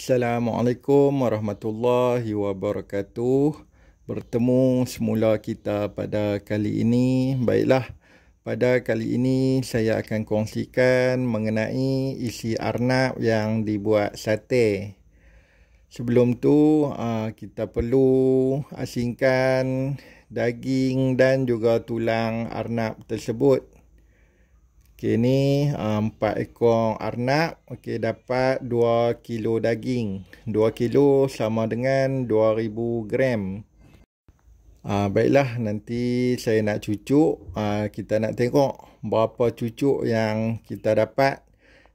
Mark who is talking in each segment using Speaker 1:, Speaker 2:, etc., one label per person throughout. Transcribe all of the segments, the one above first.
Speaker 1: Assalamualaikum warahmatullahi wabarakatuh. Bertemu semula kita pada kali ini. Baiklah, pada kali ini saya akan kongsikan mengenai isi arnab yang dibuat sate. Sebelum tu, ah, kita perlu asingkan daging dan juga tulang arnab tersebut. Okey ni ah, empat uh, ekor arnab. Okey dapat 2 kilo daging. 2 kilo sama dengan 2000 gram. Uh, baiklah nanti saya nak cucuk. Uh, kita nak tengok berapa cucuk yang kita dapat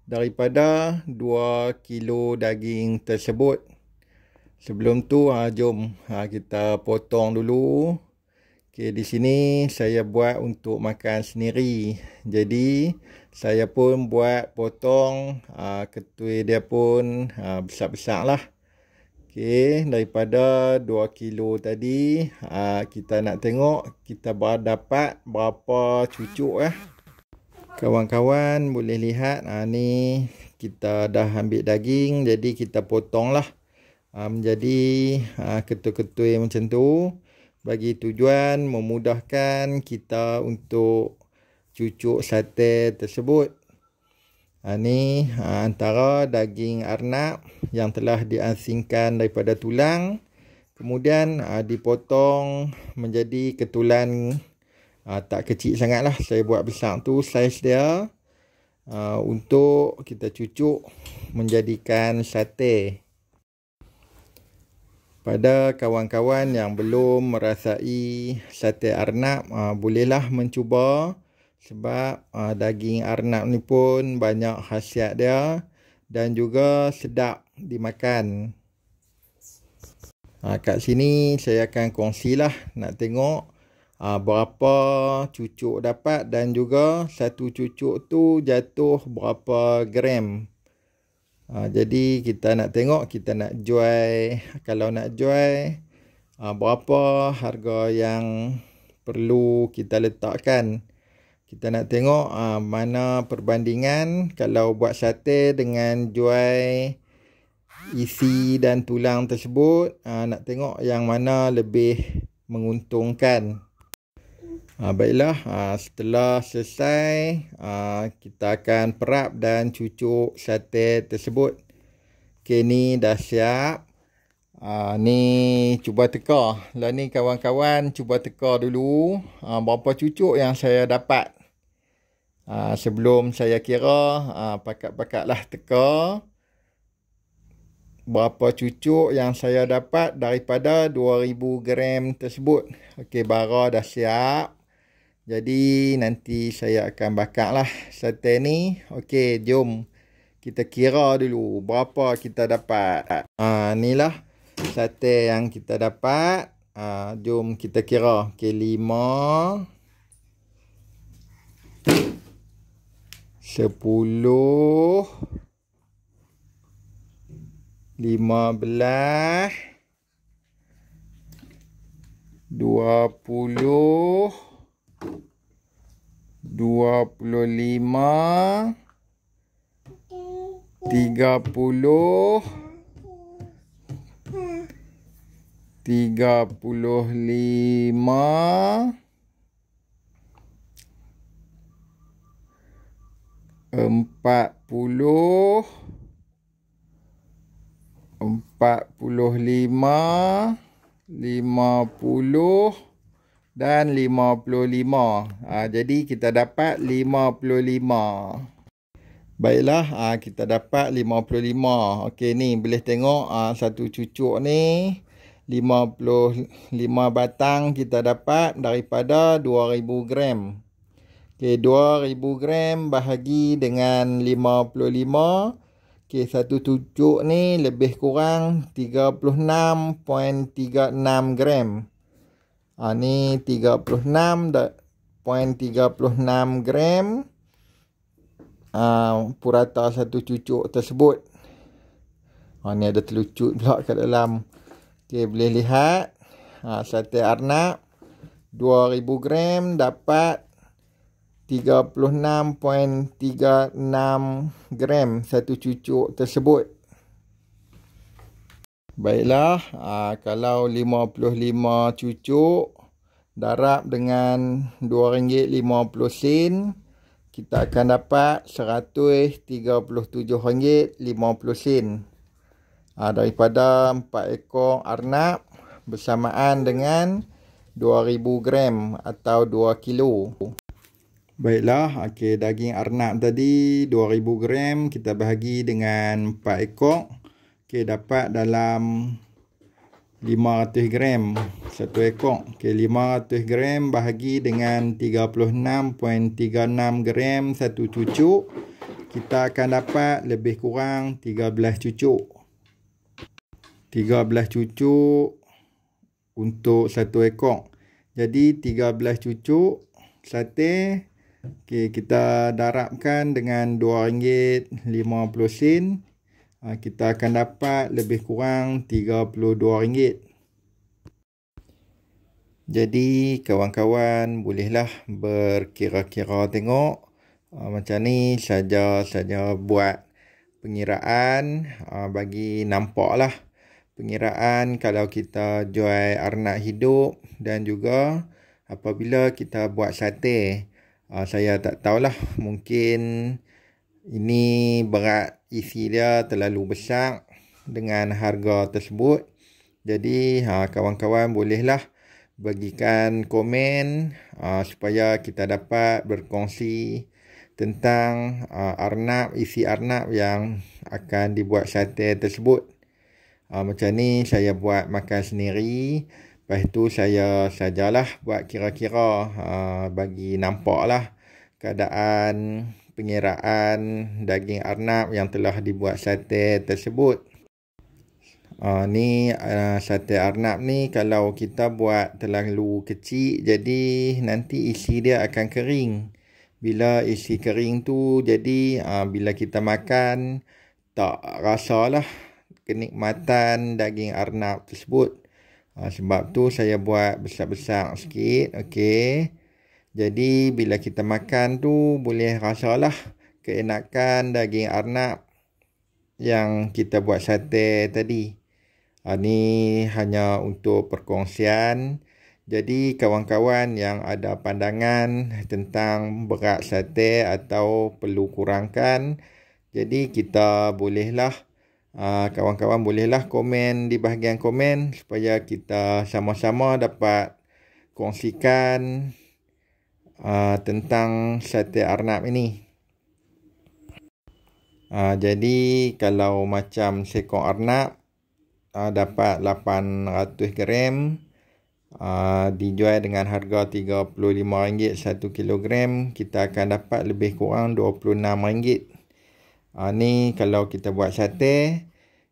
Speaker 1: daripada 2 kilo daging tersebut. Sebelum tu uh, jom uh, kita potong dulu. Okay, di sini saya buat untuk makan sendiri. Jadi, saya pun buat potong uh, ah, ketui dia pun uh, besar-besar lah. Okay, daripada 2 kilo tadi, uh, kita nak tengok kita dapat berapa cucuk lah. Kawan-kawan boleh lihat uh, ni kita dah ambil daging. Jadi, kita potong lah uh, menjadi uh, ketui-ketui macam tu bagi tujuan memudahkan kita untuk cucuk sate tersebut. Ha, ini ha, antara daging arnab yang telah diasingkan daripada tulang. Kemudian ha, dipotong menjadi ketulan ha, tak kecil sangatlah. Saya buat besar tu saiz dia ha, untuk kita cucuk menjadikan sate. Pada kawan-kawan yang belum merasai sate arnab, uh, bolehlah mencuba sebab uh, daging arnab ni pun banyak khasiat dia dan juga sedap dimakan. Uh, kat sini saya akan kongsi lah nak tengok uh, berapa cucuk dapat dan juga satu cucuk tu jatuh berapa gram. Ha, jadi kita nak tengok kita nak jual kalau nak jual ha, berapa harga yang perlu kita letakkan. Kita nak tengok ha, mana perbandingan kalau buat sate dengan jual isi dan tulang tersebut. Ha, nak tengok yang mana lebih menguntungkan. Ha, baiklah, ha, setelah selesai, ha, kita akan perap dan cucuk sate tersebut. Okey, ni dah siap. Ha, ni cuba teka. Lain ni kawan-kawan cuba teka dulu ha, berapa cucuk yang saya dapat. Ha, sebelum saya kira, ha, pakat-pakat lah teka. Berapa cucuk yang saya dapat daripada 2000 gram tersebut. Okey, bara dah siap. Jadi nanti saya akan bakar lah sate ni. Okey, jom kita kira dulu berapa kita dapat. Ha, ni lah sate yang kita dapat. Ha, jom kita kira. Okey, lima. Sepuluh. Lima belah. Dua puluh. Dua puluh dua puluh puluh, puluh lima, lima, tiga tiga empat puluh, empat puluh lima, lima puluh dan 55. Ha, ah, jadi kita dapat 55. Baiklah, ha, kita dapat 55. Okey ni boleh tengok ha, satu cucuk ni 55 batang kita dapat daripada 2000 gram. Okey 2000 gram bahagi dengan 55 Okey, satu tujuk ni lebih kurang 36.36 gram. Ha, ni 36.36 gram ha, purata satu cucuk tersebut. Ha, ni ada telucut pula kat dalam. Okay, boleh lihat. Ha, sate arnab 2000 gram dapat 36.36 gram satu cucuk tersebut. Baiklah, aa, ah, kalau 55 cucuk darab dengan RM2.50 kita akan dapat RM137.50 aa, ah, daripada 4 ekor arnab bersamaan dengan 2000 gram atau 2 kilo. Baiklah, okey daging arnab tadi 2000 gram kita bahagi dengan 4 ekor Okey dapat dalam 500 gram satu ekor. Okey 500 gram bahagi dengan 36.36 gram satu cucuk kita akan dapat lebih kurang 13 cucuk. 13 cucuk untuk satu ekor. Jadi 13 cucuk sate okey kita darabkan dengan 2 ringgit 50 sen. Ha, kita akan dapat lebih kurang RM32. Jadi kawan-kawan bolehlah berkira-kira tengok ha, macam ni saja-saja buat pengiraan ha, bagi bagi lah pengiraan kalau kita jual arnak hidup dan juga apabila kita buat sate saya tak tahulah mungkin ini berat isi dia terlalu besar dengan harga tersebut. Jadi ha, kawan-kawan bolehlah bagikan komen ha, supaya kita dapat berkongsi tentang ha, arnab, isi arnab yang akan dibuat sate tersebut. macam ni saya buat makan sendiri. Lepas tu saya sajalah buat kira-kira bagi nampak lah keadaan pengiraan daging arnab yang telah dibuat sate tersebut. Uh, ni uh, sate arnab ni kalau kita buat terlalu kecil jadi nanti isi dia akan kering. Bila isi kering tu jadi uh, bila kita makan tak rasa lah kenikmatan daging arnab tersebut. Uh, sebab tu saya buat besar-besar sikit. Okey. Jadi bila kita makan tu boleh rasalah keenakan daging arnab yang kita buat sate tadi. Ha, ah, ini hanya untuk perkongsian. Jadi kawan-kawan yang ada pandangan tentang berat sate atau perlu kurangkan. Jadi kita bolehlah, ah, kawan-kawan bolehlah komen di bahagian komen supaya kita sama-sama dapat kongsikan uh, tentang sate Arnab ini. Uh, jadi kalau macam seekor arnab uh, dapat 800 gram uh, dijual dengan harga RM35 satu kilogram kita akan dapat lebih kurang RM26. Uh, Ini kalau kita buat sate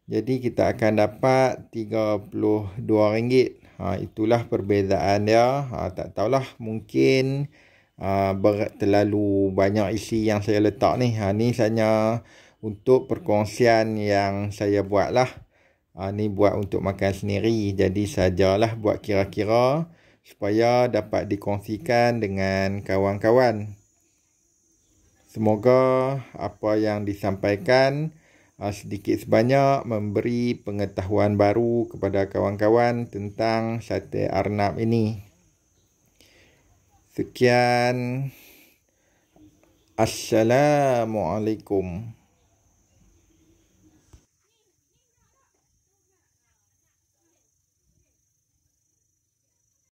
Speaker 1: jadi kita akan dapat RM32. Uh, itulah perbezaan dia. Uh, tak tahulah mungkin... Ah, berat terlalu banyak isi yang saya letak ni. Ha, ni hanya untuk perkongsian yang saya buat lah. Ha, ah, ni buat untuk makan sendiri. Jadi sajalah buat kira-kira supaya dapat dikongsikan dengan kawan-kawan. Semoga apa yang disampaikan sedikit sebanyak memberi pengetahuan baru kepada kawan-kawan tentang sate arnab ini. Sekian. Assalamualaikum.